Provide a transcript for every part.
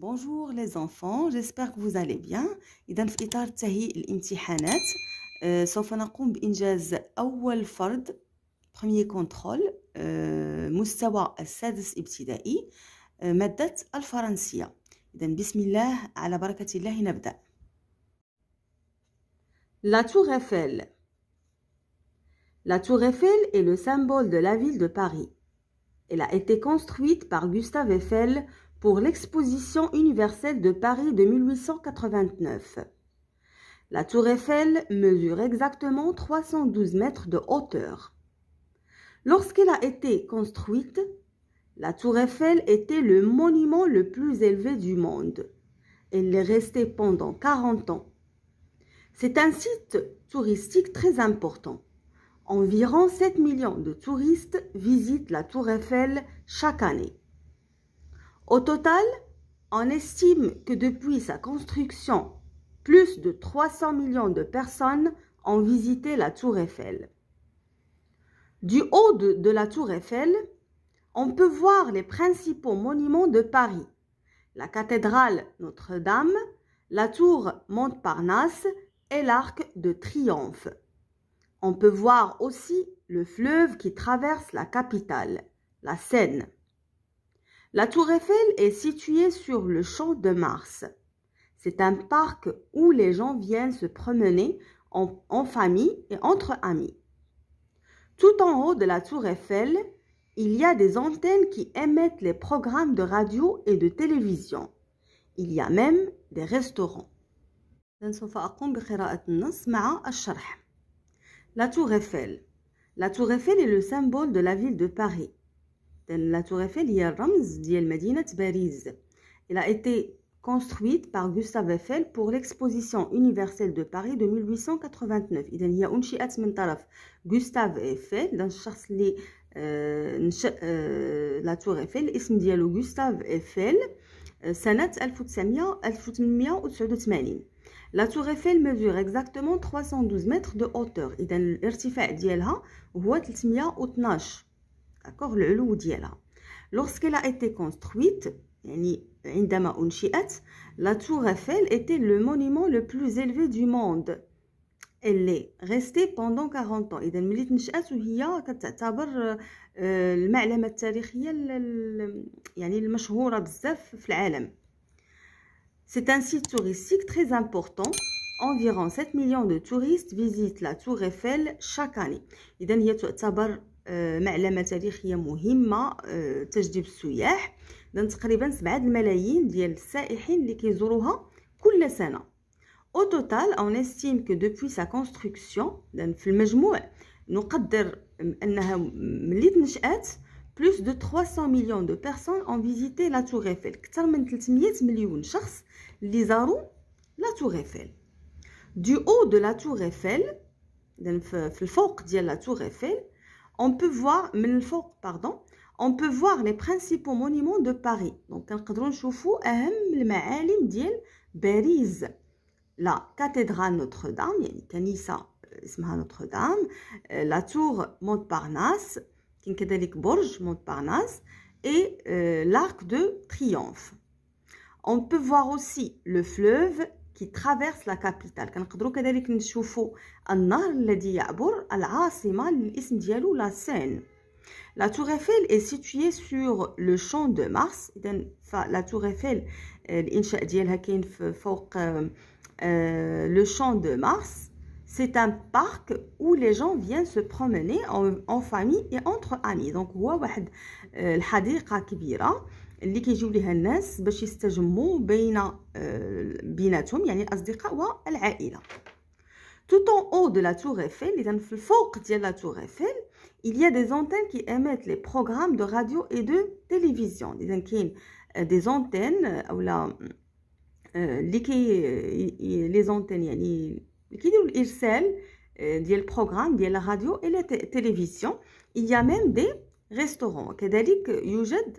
Bonjour les enfants, j'espère que vous allez bien. Dans le cadre de la fin de l'examen, nous allons réaliser le premier contrôle, le niveau 6 de l'éducation, sur la matière de la France. Alors, bismillah, à la baraka nous commençons. La tour Eiffel La tour Eiffel est le symbole de la ville de Paris. Elle a été construite par Gustave Eiffel pour l'exposition universelle de Paris de 1889. La tour Eiffel mesure exactement 312 mètres de hauteur. Lorsqu'elle a été construite, la tour Eiffel était le monument le plus élevé du monde. Elle est restée pendant 40 ans. C'est un site touristique très important. Environ 7 millions de touristes visitent la tour Eiffel chaque année. Au total, on estime que depuis sa construction, plus de 300 millions de personnes ont visité la tour Eiffel. Du haut de, la tour Eiffel, on peut voir les principaux monuments de Paris, la cathédrale Notre-Dame, la tour Montparnasse et l'arc de triomphe. On peut voir aussi le fleuve qui traverse la capitale, la Seine. La tour Eiffel est située sur le champ de Mars. C'est un parc où les gens viennent se promener en, famille et entre amis. Tout en haut de la tour Eiffel, il y a des antennes qui émettent les programmes de radio et de télévision. Il y a même des restaurants. La tour Eiffel. La tour Eiffel est le symbole de la ville de Paris. La tour Eiffel est le de la ville de Paris. Elle a été construite par Gustave Eiffel pour l'exposition universelle de Paris de 1889. إذا هي أنشئت من par Gustave Eiffel ده الشخص اللي la tour Eiffel إيفل الاسم ديالو غوستاف إيفل سنة 1900 1889 La Tour Eiffel mesure exactement 312 mètres de hauteur إذا الارتفاع ديالها هو 312 le Lorsqu'elle a été construite, la tour Eiffel était le monument le plus élevé du monde. Elle est restée pendant 40 ans. Euh, C'est un site touristique très important. Environ 7 millions de touristes visitent la tour Eiffel chaque année. et آه، معلمه تاريخيه مهمه آه، تجذب السياح تقريبا سبعة الملايين ديال السائحين اللي كيزوروها كل سنه او توتال اون استيم كو دوبوي سا كونستركسيون دان في المجموع نقدر انها ملي تنشات بلوس دو 300 مليون دو بيرسون اون فيزيتي لا تور ايفل اكثر من 300 مليون شخص اللي زاروا لا تور ايفل دو او دو لا تور ايفل في الفوق ديال لا تور ايفل on peut voir, pardon, on peut voir les principaux monuments de Paris. Donc, on peut voir la cathédrale Notre-Dame, euh, Notre-Dame, euh, la tour Montparnasse, Borge Montparnasse, et euh, l'arc de triomphe. On peut voir aussi le fleuve traverse la capitale. كابيتال كنقدروا كذلك نشوفوا النهر الذي يعبر العاصمه الاسم ديالو لا سين La tour Eiffel est située sur le champ de Mars. La tour Eiffel, euh, euh, euh, le champ de Mars, c'est un parc où les gens viennent se promener en, en famille et entre amis. Donc, c'est une اللي كيجيو ليها الناس باش يستجموا بين بيناتهم يعني الاصدقاء والعائله Tout en haut de la tour Eiffel, de dans le la tour Eiffel, il y a des antennes qui émettent les programmes de radio et de télévision. Des antennes, euh, euh, ou la euh, les antennes, qui disent programmes programme, la radio et la télévision. Il y a même des restaurants. كذلك يوجد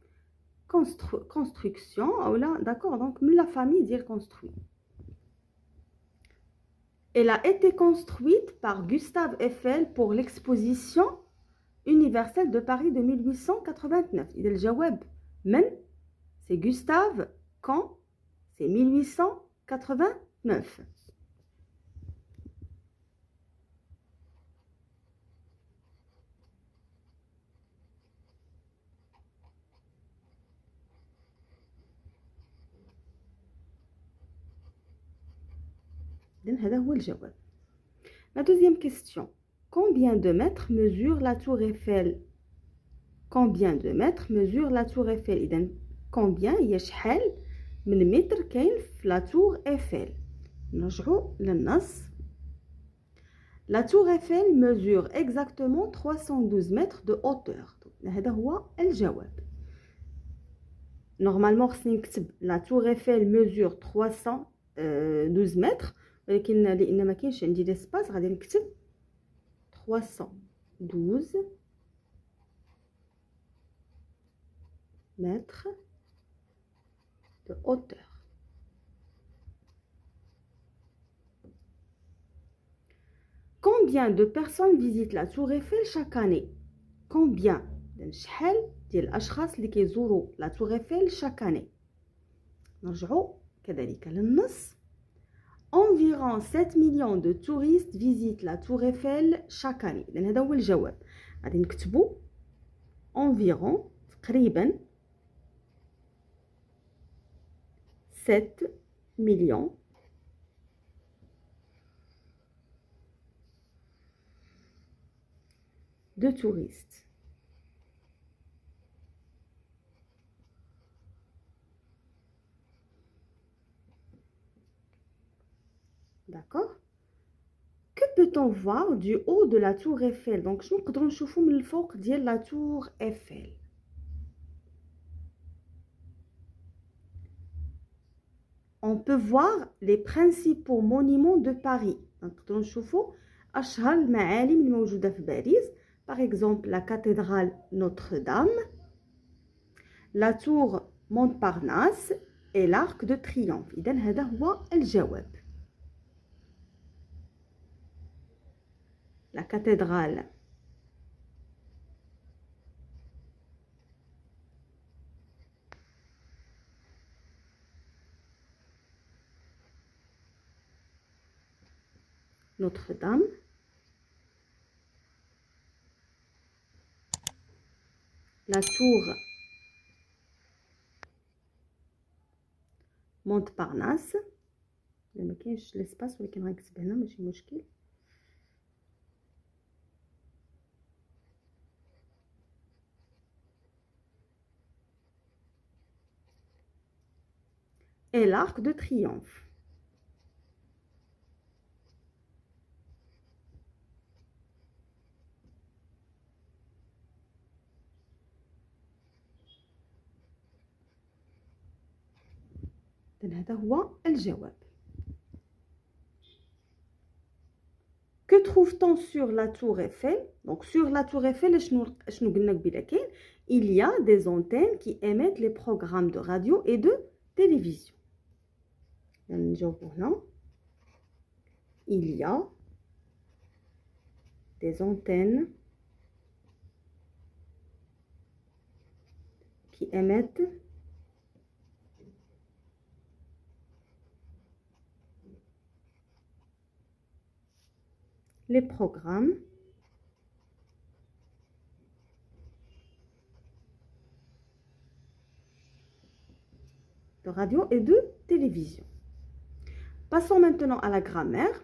construction ah, d'accord donc la famille dire construit elle a été construite par Gustave Eiffel pour l'exposition universelle de Paris de 1889 il le jawab c'est Gustave quand c'est 1889 La deuxième question. Combien de mètres mesure la tour Eiffel Combien de mètres mesure la tour Eiffel combien هي mètres من la tour Eiffel La tour Eiffel mesure exactement 312 mètres de hauteur. Normalement, la tour Eiffel mesure 312 euh, mètres il pas y a 312 mètres de hauteur. Combien de personnes visitent la tour Eiffel chaque année Combien de personnes visitent la tour Eiffel chaque année Environ 7 millions de touristes visitent la Tour Eiffel chaque année. هذا هو الجواب. غادي نكتبوا environ 7 millions de touristes. on voir du haut de la tour Eiffel donc شنو نقدروا voir le fond de la tour Eiffel on peut voir les principaux monuments de Paris Donc, les اشهر المعالم par exemple la cathédrale Notre-Dame la tour Montparnasse et l'arc de triomphe Donc, c'est هو الجواب la cathédrale. Notre-Dame. La tour Montparnasse. Le y a l'espace où il y a un accident, mais c'est un problème. et l'arc de triomphe. Que trouve-t-on sur la tour Eiffel Donc sur la tour Eiffel, il y a des antennes qui émettent les programmes de radio et de télévision il y a des antennes qui émettent les programmes de radio et de télévision. Passons maintenant à la grammaire.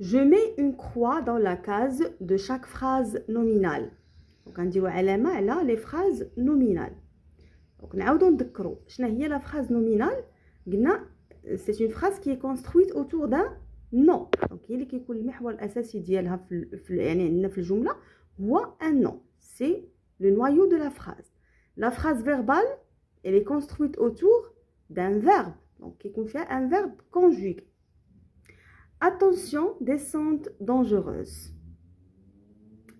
Je mets une croix dans la case de chaque phrase nominale. Donc, on dit là les phrases nominales. Donc, on la phrase nominale. Euh, c'est une phrase qui est construite autour d'un nom. Donc, il y a le un nom. C'est le noyau de la phrase. La phrase verbale, elle est construite autour d'un verbe. Donc, il un verbe conjugué. Attention, descente dangereuse.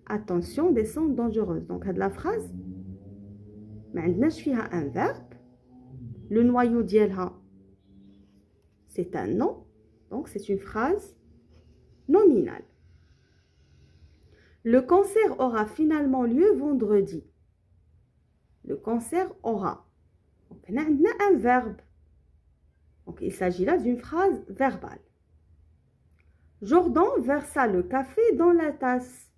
Attention, descente dangereuse. Donc, de la phrase, a un verbe. Le noyau d'Yelha, c'est un nom. Donc, c'est une phrase nominale. Le concert aura finalement lieu vendredi. Le concert aura. Donc, a un verbe. Donc, il s'agit là d'une phrase verbale. Jordan versa le café dans la tasse.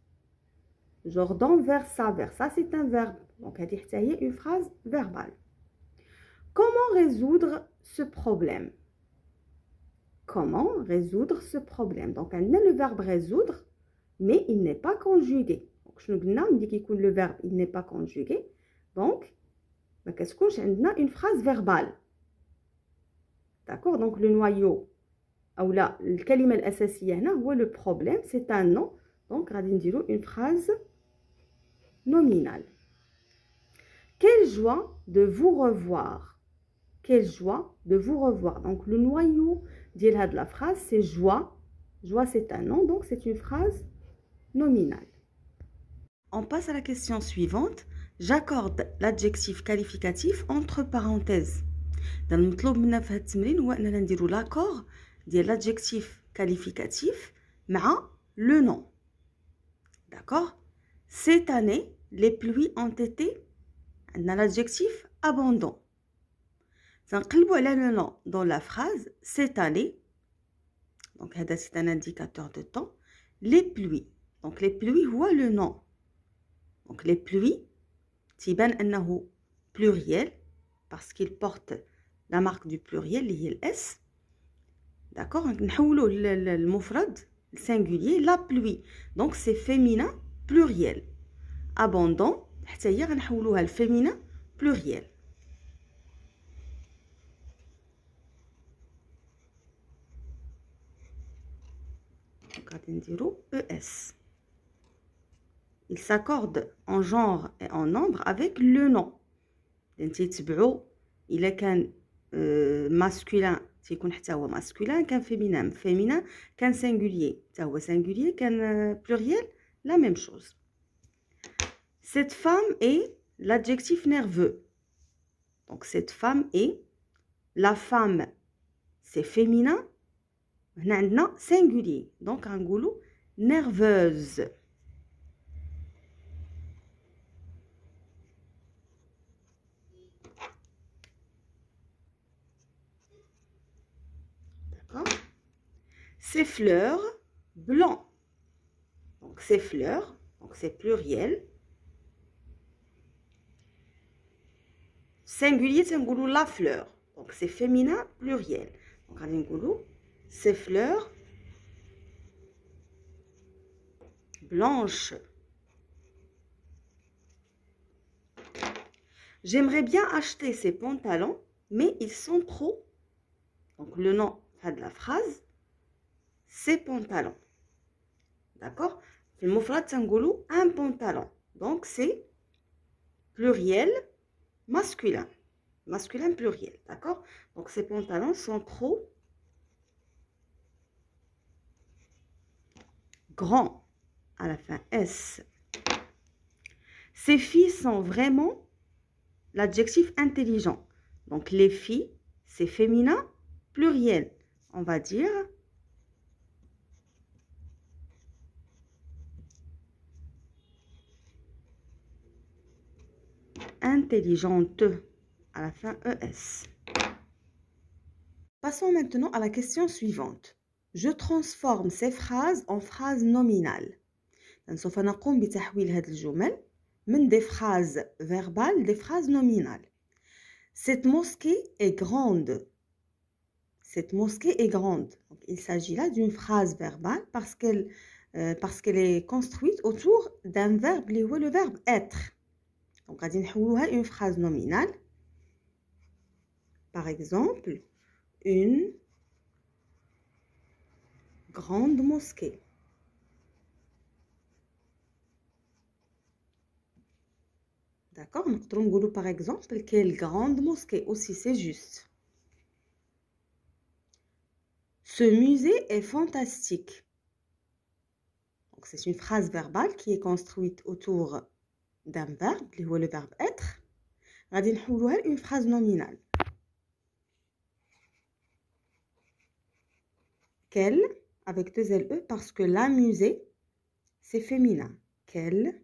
Jordan versa. Versa, c'est un verbe. Donc, ça y est une phrase verbale. Comment résoudre ce problème Comment résoudre ce problème Donc, elle a le verbe résoudre, mais il n'est pas conjugué. Donc, je me dis qu'il le verbe, il n'est pas conjugué. Donc, ben, qu'est-ce qu'on a une phrase verbale D'accord Donc le noyau, ou là, le Où hein, ou le problème, c'est un nom. Donc, Diro, une phrase nominale. Quelle joie de vous revoir. Quelle joie de vous revoir. Donc, le noyau de la phrase, c'est joie. Joie, c'est un nom, donc c'est une phrase nominale. On passe à la question suivante. J'accorde l'adjectif qualificatif entre parenthèses. Dans le même temps, nous avons dit l'accord, l'adjectif qualificatif, mais le nom. D'accord Cette année, les pluies ont été. un adjectif l'adjectif abondant. Nous avons le nom dans la phrase. Cette année, Donc, c'est un indicateur de temps. Les pluies. Donc les pluies, c'est le nom. Donc les pluies, c'est un nom pluriel parce qu'ils portent. La marque du pluriel اللي هي الاس le نحولوه للمفرد c'est لا بلوي دونك سي فيمينا بلوريال حتى هي غنحولوها il s'accorde en genre et en nombre avec le nom. Donc, il a masculin c'est masculin qu'un féminin féminin qu'un singulier qu'un singulier pluriel la même chose cette femme est l'adjectif nerveux donc cette femme est la femme c'est féminin maintenant singulier donc un goulou nerveuse Ces fleurs, blancs. Donc ces fleurs, donc c'est pluriel. Singulier, c'est la fleur. Donc c'est féminin, pluriel. Donc un ces fleurs blanches. J'aimerais bien acheter ces pantalons, mais ils sont trop. Donc le nom de la phrase, ses pantalons. D'accord Le mofrat sangolo, un pantalon. Donc, c'est pluriel masculin. Masculin pluriel, d'accord Donc, ses pantalons sont trop grands. À la fin, S. Ces filles sont vraiment l'adjectif intelligent. Donc, les filles, c'est féminin, pluriel. On va dire intelligente à la fin ES. Passons maintenant à la question suivante. Je transforme ces phrases en phrases nominales. هذه الجمل من des phrases verbales des phrases nominales. Cette mosquée est grande. Cette mosquée est grande. il s'agit là d'une phrase verbale parce qu'elle euh, parce qu'elle est construite autour d'un verbe, le verbe être on va phrase une phrase nominale. Par exemple, une grande mosquée D'accord par exemple quelle grande mosquée aussi c'est juste. Ce musée est fantastique. Donc c'est une phrase verbale qui est construite autour d'un verbe le verbe être va نحولوها une phrase nominale Quel, avec deux LE parce que la musée c'est féminin Quel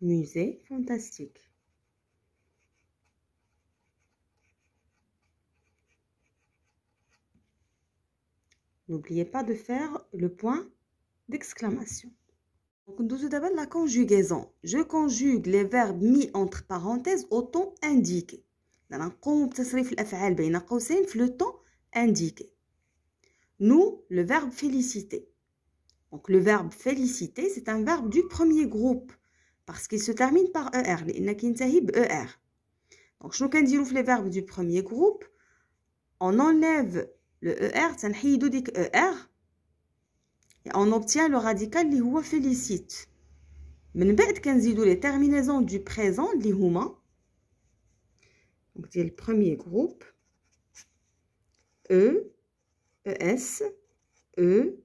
musée fantastique N'oubliez pas de faire le point d'exclamation. Nous d'abord la conjugaison. Je conjugue les verbes mis entre parenthèses au temps indiqué. le temps indiqué. Nous, le verbe féliciter. Donc le verbe féliciter, c'est un verbe du premier groupe parce qu'il se termine par er. er. Donc je nous les verbes du premier groupe. On enlève le er, er on obtient le radical qui هو félicite. من بعد les terminaisons du présent اللي Donc, donc le premier groupe e es e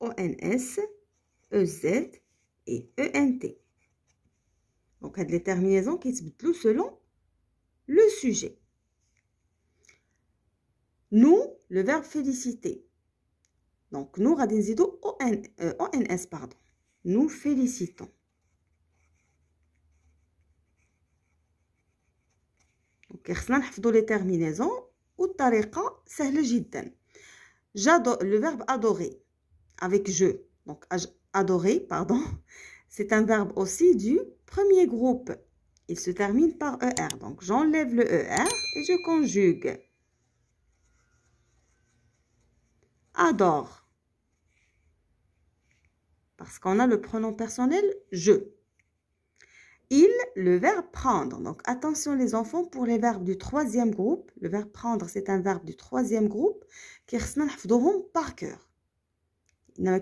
ons ez e et ent donc a des terminaisons qui كيتبدلو selon le sujet nous le verbe féliciter donc, nous, غادي ONS, euh, pardon. Nous félicitons. avons les terminaisons. Ou la c'est le جدا j'adore le verbe adorer avec je donc adorer pardon c'est un verbe aussi du premier groupe il se termine par er donc j'enlève le er et je conjugue adore parce qu'on a le pronom personnel je. Il, le verbe prendre. Donc attention les enfants, pour les verbes du troisième groupe, le verbe prendre c'est un verbe du troisième groupe qui par cœur. Euh,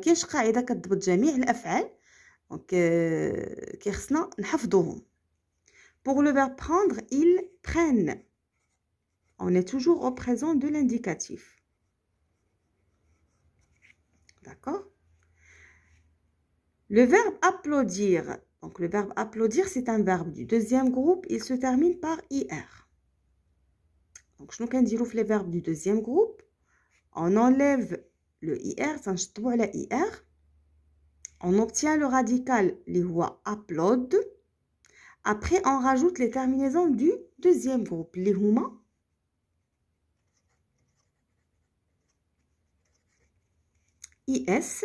pour le verbe prendre ils prennent on est toujours au présent de l'indicatif d'accord le verbe applaudir. Donc le verbe applaudir, c'est un verbe du deuxième groupe. Il se termine par IR. Donc je dire indirouf les verbes du deuxième groupe. On enlève le IR, ça le IR. On obtient le radical, les voix applaud. Après, on rajoute les terminaisons du deuxième groupe, les humains, IS.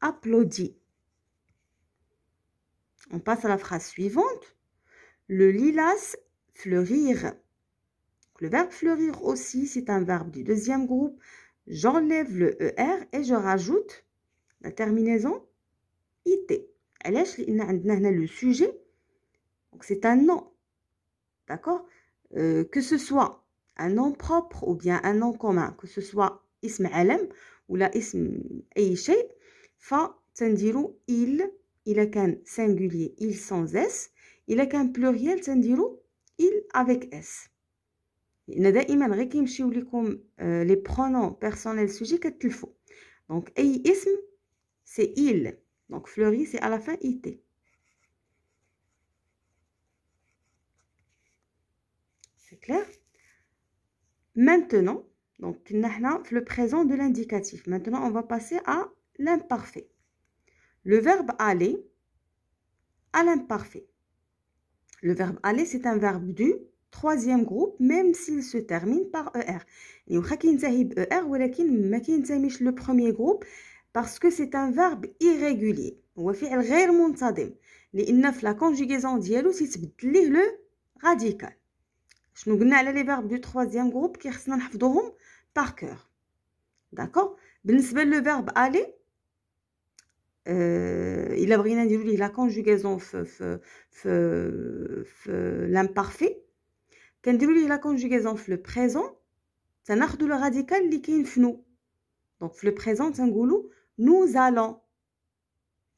applaudit. On passe à la phrase suivante. Le lilas fleurir. Le verbe fleurir aussi, c'est un verbe du deuxième groupe. J'enlève le ER et je rajoute la terminaison IT. le sujet. c'est un nom. D'accord euh, Que ce soit un nom propre ou bien un nom commun, que ce soit ism ou la ism Fattendiront il. Il est qu'un singulier, il sans s. Il est qu'un pluriel, attendiront il avec s. Euh, les pronoms personnels sujets qu'il faut. Donc aïeisme, c'est il. Donc fleuri, c'est à la fin it. C'est clair. Maintenant, donc le présent de l'indicatif. Maintenant, on va passer à l'imparfait. Le verbe aller à l'imparfait. Le verbe aller c'est un verbe du troisième groupe même s'il se termine par er. Ni o'kintahib er ou lekint mekintahmish le premier groupe parce que c'est un verbe irrégulier. O'afiel gair mon sadem. Les neuf la conjugaison d'hier aussi c'est le radical. Schnugnale le verbe du troisième groupe qui est xman par cœur. D'accord. Binsvel le verbe aller euh, il a rien dit la conjugaison l'imparfait Quand il la conjugaison le présent un le radical qui nous donc le présent goulou. nous allons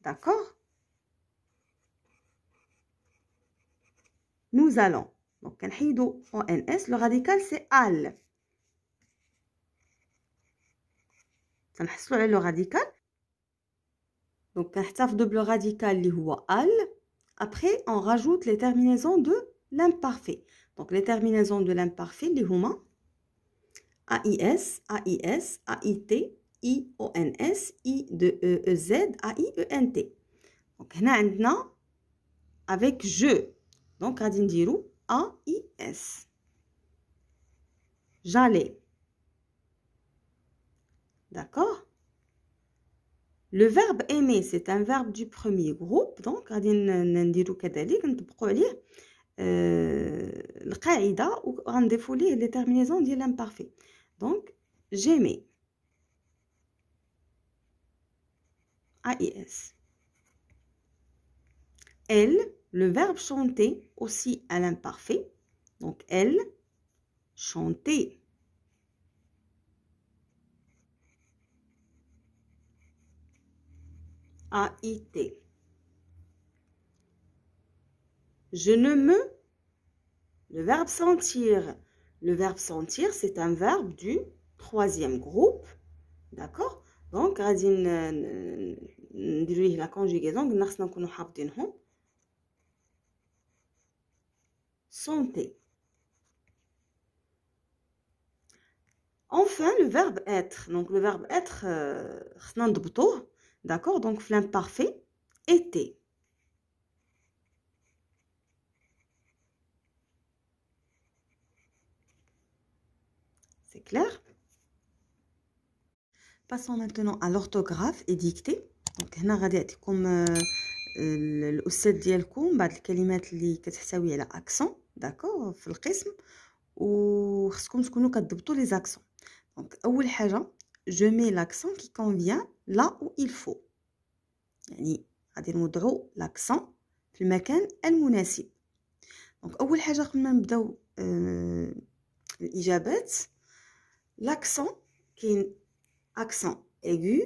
d'accord nous allons donc en NS, le radical c'est al le radical donc, كنحتفظوا double radical qui est al. Après, on rajoute les terminaisons de l'imparfait. Donc, les terminaisons de l'imparfait qui هما AIS, AIS, AIT, IONS, i AIENT. E e e Donc, maintenant avec je. Donc, A I AIS. J'allais. D'accord le verbe aimer, c'est un verbe du premier groupe, donc غادي نديرو كذلك عليه l'imparfait. Donc j'aimais. AIS. Elle, le verbe chanter aussi à l'imparfait. Donc elle chantait. a Je ne me. Le verbe sentir. Le verbe sentir, c'est un verbe du troisième groupe. D'accord Donc, la conjugaison, Santé. Enfin, le verbe être. Donc, le verbe être, euh, D'accord Donc, parfait, était. C'est clair Passons maintenant à l'orthographe et dictée. Donc, on va dire comme euh, euh, l'osset d'yelkoum, bah, les calimètres qui sont saouies à d'accord Dans le qisme. Ou, comme ce qu'on de a les accents. Donc, la première chose, je mets l'accent qui convient là où il faut. C'est-à-dire, je l'accent dans le lieu le plus Donc, la première chose que nous allons commencer, L'accent, qui est un accent aigu,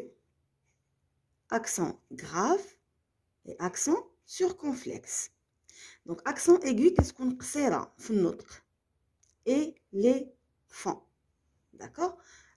accent grave, et accent surconflexe. Donc, accent aigu, qu'est-ce qu'on s'appelle dans et les Elephant. D'accord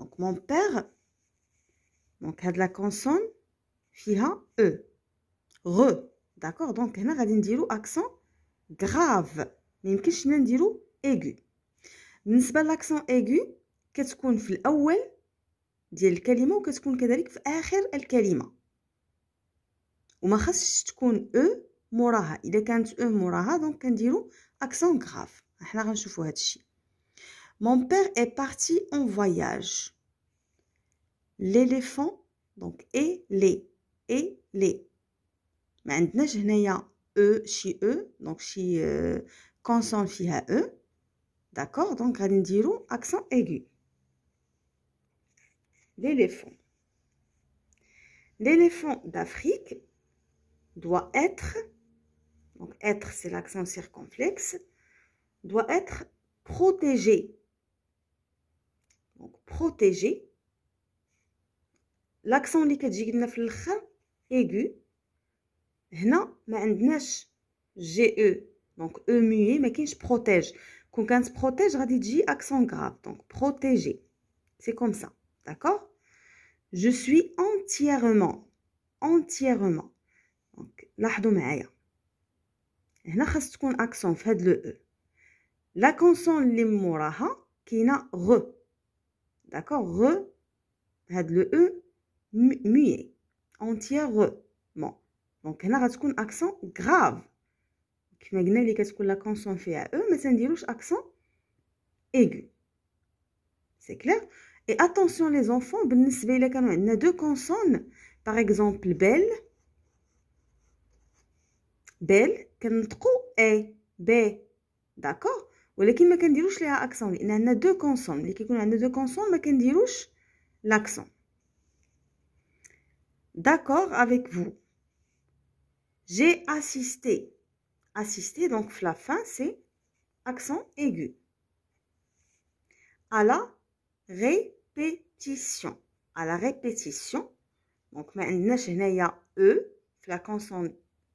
Donc mon père دونك هاد لا كونسون فيها او غو داكور دونك هنا غادي نديرو اكسون غراف ما يمكنش لنا نديرو ايغو بالنسبه لاكسون ايغو كتكون في الاول ديال الكلمه وكتكون كذلك في اخر الكلمه وما خاصش تكون او موراها اذا كانت او موراها دونك كنديرو اكسون غراف حنا غنشوفو هادشي Mon père est parti en voyage. L'éléphant, donc et les, et les. n'ai n'ai هنايا e chez eux, donc chez consonne euh, à eux. d'accord donc va accent aigu l'éléphant l'éléphant d'Afrique doit être donc être c'est l'accent circonflexe doit être protégé Protéger. L'accent qu'on ne dans l'accent, c'est égaux. Ici, on n'a pas G.E. Donc, E muet, mais on protège. Quand on protège, on accent grave. Donc, protéger. C'est comme ça. D'accord Je suis entièrement. Entièrement. Donc, regardez avec moi. Ici, il y a un accent fait le E. La consonne qui est en R. D'accord Re, had le E muet, entièrement. Donc, on a un accent grave. Qui m'a que la consonne fait à E, mais c'est un accent aigu. C'est clair Et attention les enfants, on ben, a deux consonnes. Par exemple, belle. Belle, qu'on trouve est B. D'accord les qui me qu'un dirouche les accents, il y en a deux consonnes, les qui connaissent deux consonnes, mais qu'un dirouche l'accent. D'accord avec vous, j'ai assisté, assisté donc la fin c'est accent aigu à la répétition, à la répétition, donc maintenant il y a E, la consonne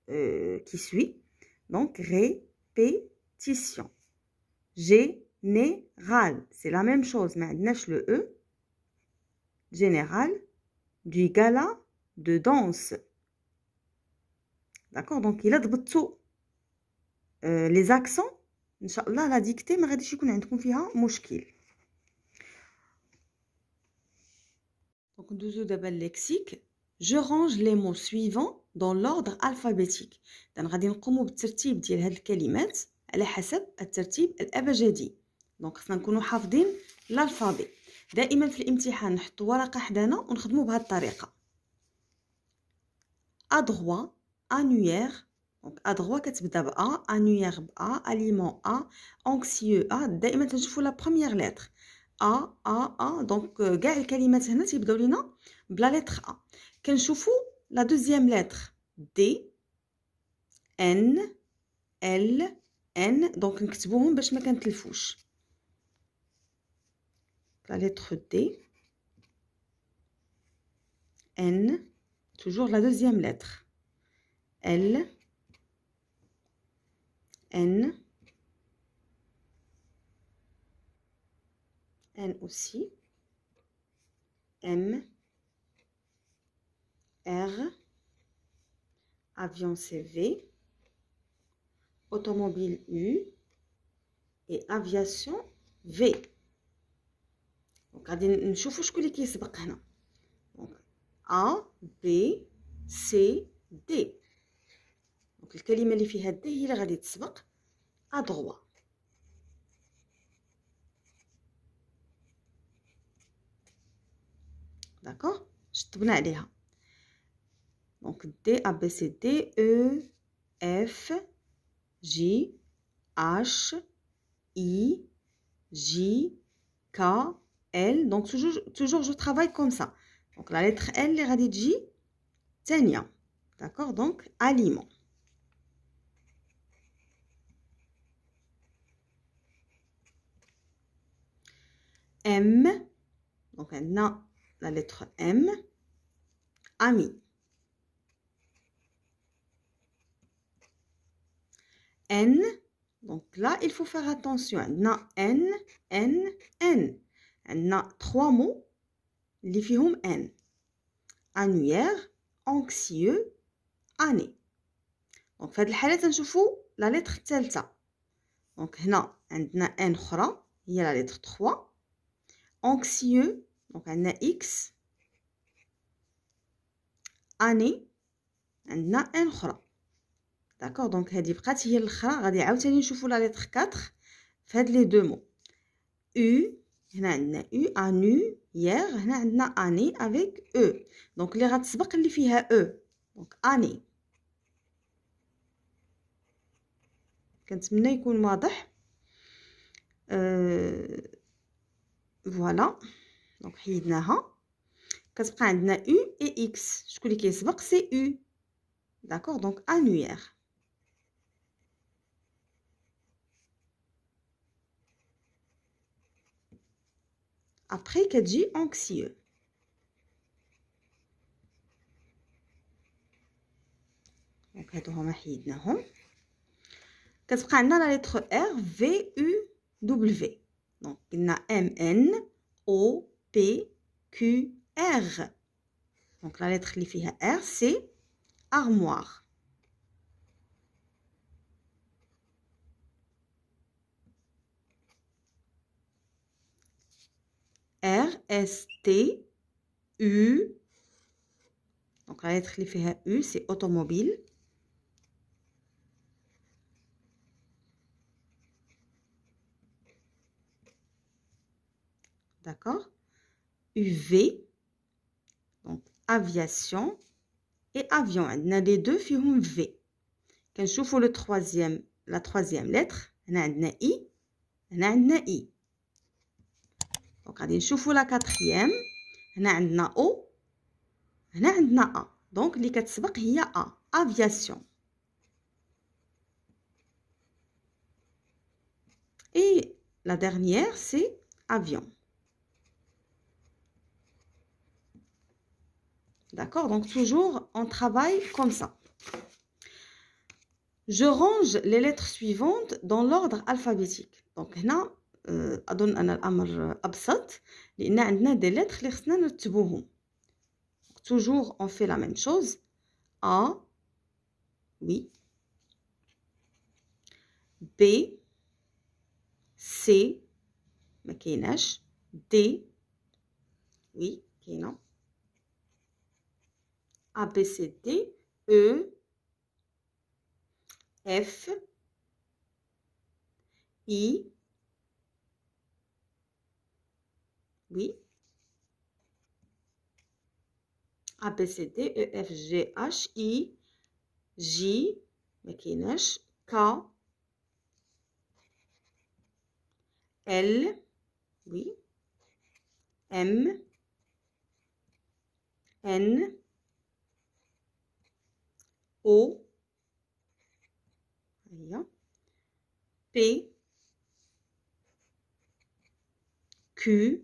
euh, qui suit donc répétition général. C'est la même chose, mais le E. Général du gala de danse. D'accord Donc, il a de euh, les accents. Inch'Allah, la dictée, mais غاديش يكون عندكم فيها مشكل. Donc, ندوزو d'abord le lexique. Je range les mots suivants dans l'ordre alphabétique. Donc, غادي نقومو بالترتيب ديال هاد الكلمات. على حسب الترتيب الأبجدي دونك خصنا نكونوا حافظين الألفابي دائما في الامتحان نحط ورقة حدانا ونخدموا بهذه الطريقة أدغوا أنوير دونك أدغوا كتبدا بأ أنوير بأ أليمون أ اونكسيو أ دائما تنشوفوا لا بروميير لتر أ أ أ دونك كاع الكلمات هنا تيبداو لينا بلا لتر أ كنشوفوا لا دوزيام لتر دي ان ال N, donc, une seconde, je me quitte les fou. La lettre D. N, toujours la deuxième lettre. L, N, N aussi. M, R, avion CV automobile U et aviation V. Donc, nous avons vu ce qui est ce hein. Donc, A, B, C, D. Donc, le calime les filles à D, il est fait à droite. D'accord Je te donne Donc, D, A, B, C, D, E, F, J, H I J K L donc toujours, je travaille comme ça donc la lettre L les radis J d'accord donc aliment M donc maintenant la lettre M ami N. Donc là, il faut faire attention. On N, N, N. On a trois mots. Les fihum N. Annuaire, anxieux, année. Donc, le هذه الحالات la lettre lettre ça Donc on a N y a la 3. Anxieux, donc a X. Année, a N D'accord, donc il vais la lettre 4. fait les deux mots u, henna u, anu hier, henna année avec e, donc les rats se basent les e, donc année. Euh, voilà, donc henna. Quand u et x, je clique sur c'est u, d'accord, donc hier Après, كتجي anxieux. دونك هادو هما حيدناهم a عندنا لا لتر ار في يو دبليو دونك a M, N, O, P, Q, R. Donc, la lettre qui فيها R, c'est armoire R-S-T-U. Donc, la lettre qui fait U, c'est automobile. D'accord UV, donc aviation et avion. On a les deux qui V. Quand je le troisième, la troisième lettre, on a I, on a I. دونك غادي نشوفوا لا كاتريام هنا عندنا a هنا عندنا ا دونك اللي كتسبق هي A. Aviation. Et la dernière c'est avion D'accord Donc, toujours, on travaille comme ça. Je range les lettres suivantes dans l'ordre alphabétique. Donc, maintenant. آه، اظن ان الامر ابسط لان عندنا دي لتر اللي خصنا نرتبوهم توجور اون في لا ميم شوز ا وي بي سي ما كايناش دي وي كاينه ا بي سي دي او اف اي Oui. A, B, C, D, E, F, G, H, I, J, McKinnish, K, L, oui, M, N, O, P, Q,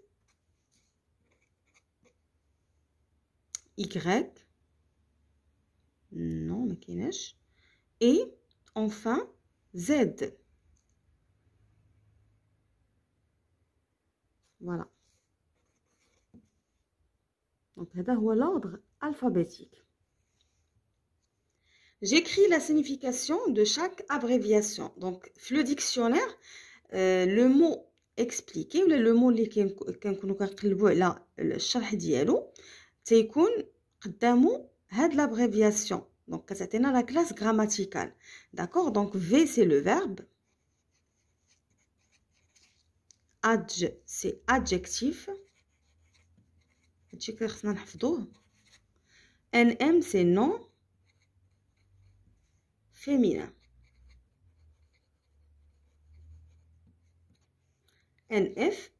Y. Non, nest pas. Et enfin, Z. Voilà. Donc, l'ordre alphabétique. J'écris la signification de chaque abréviation. Donc, le dictionnaire, le mot expliqué, le mot qui est là, le شرح ديالو, تيكون D'amour, c'est l'abréviation donc à la classe grammaticale d'accord donc V c'est le verbe adj c'est adjectif NM c'est nom féminin NF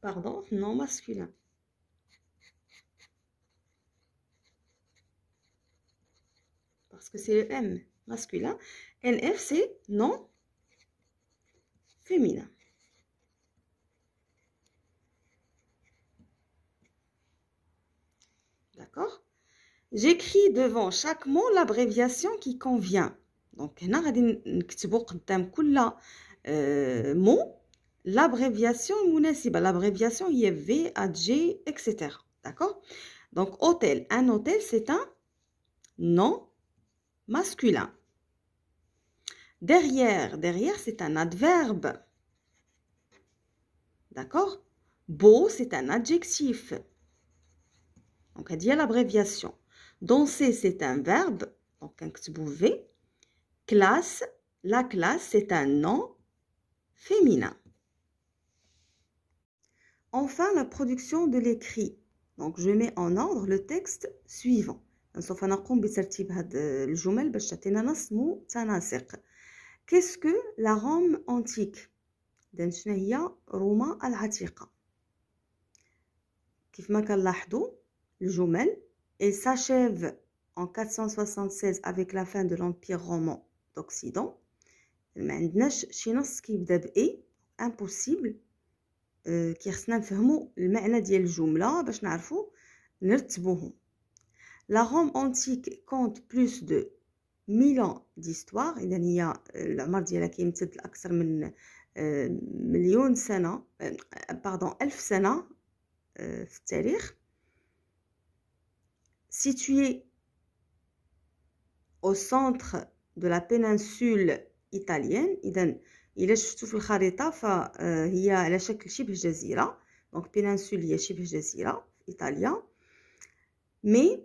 pardon nom masculin parce que c'est le M masculin. NF, c'est non féminin. D'accord J'écris devant chaque mot l'abréviation qui convient. Donc, هنا غادي نكتبوا mot l'abréviation munasiba. L'abréviation هي V, G, etc. D'accord Donc, hôtel. Un hôtel, c'est un nom masculin. Derrière, derrière, c'est un adverbe. D'accord Beau, c'est un adjectif. Donc, il dit l'abréviation. Danser, c'est un verbe. Donc, un V. Classe, la classe, c'est un nom féminin. Enfin, la production de l'écrit. Donc, je mets en ordre le texte suivant. سوف نقوم بترتيب هاد الجمل باش تعطينا نص متناسق كيسكو لا روم انتيك اذا شنو هي روما العتيقه كيف ما كنلاحظوا الجمل et s'achève ان 476 avec la fin de l'empire roman d'occident ما عندناش شي نص كيبدا باي امبوسيبل euh، كي خصنا نفهموا المعنى ديال الجمله باش نعرفوا نرتبوهم La Rome antique compte plus de 1000 ans d'histoire. Et il y a euh, la Mardi la qui est plus de million d'années, euh, pardon, 1000 années euh, c'est-à-dire située au centre de la péninsule italienne. donc, il est sur la carte, il y a la chaque chibre jazira, donc péninsule, il y a chibre jazira, Mais,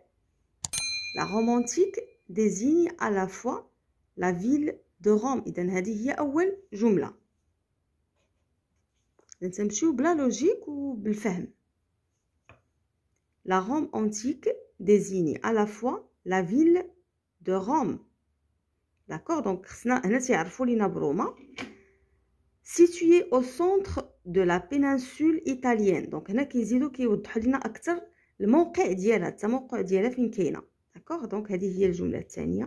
La Rome antique désigne à la fois la ville de Rome. donc, هذه هي أول جملة. بلا لوجيك وبالفهم. La Rome antique désigne à la fois la ville de Rome. D'accord Donc, située au centre de la péninsule italienne. Donc, هنا كيزيدو كيوضحوا لينا أكثر الموقع ديالها التموقع ديالها فين d'accord donc هذه هي jour de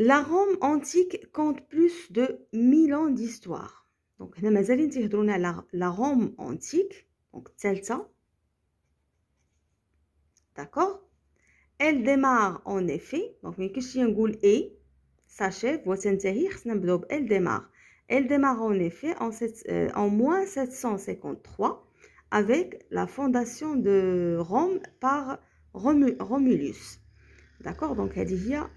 La Rome antique compte plus de 1000 ans d'histoire. Donc, هنا a تيهضروا على la Rome antique, donc الثالثه. D'accord Elle démarre en effet, donc ما un نقول et s'achève وتنتهي خصنا نبداو elle démarre. Elle démarre en effet en euh, moins 753 avec la fondation de Rome par Romulus. D'accord Donc, elle dit, il y a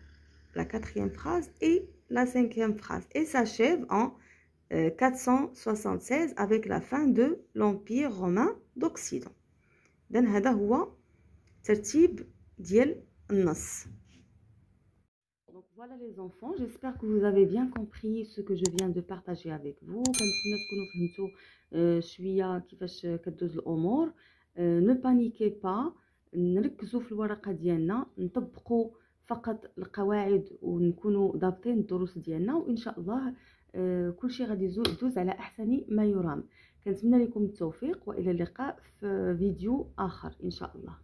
la quatrième phrase et la cinquième phrase. Et s'achève en 476 euh, avec la fin de l'Empire romain d'Occident. Donc, c'est Voilà les enfants, j'espère que vous avez bien compris ce que je viens de partager avec vous. Comme si nous avons fait كنتمنى تكونوا فهمتوا شويه كيفاش كدوز الامور. Ne paniquez pas, نركزوا في الورقه ديالنا، نطبقوا فقط القواعد ونكونوا ضابطين الدروس ديالنا وان شاء الله شيء غادي يدوز على احسن ما يرام. كنتمنى لكم التوفيق والى اللقاء في فيديو اخر ان شاء الله.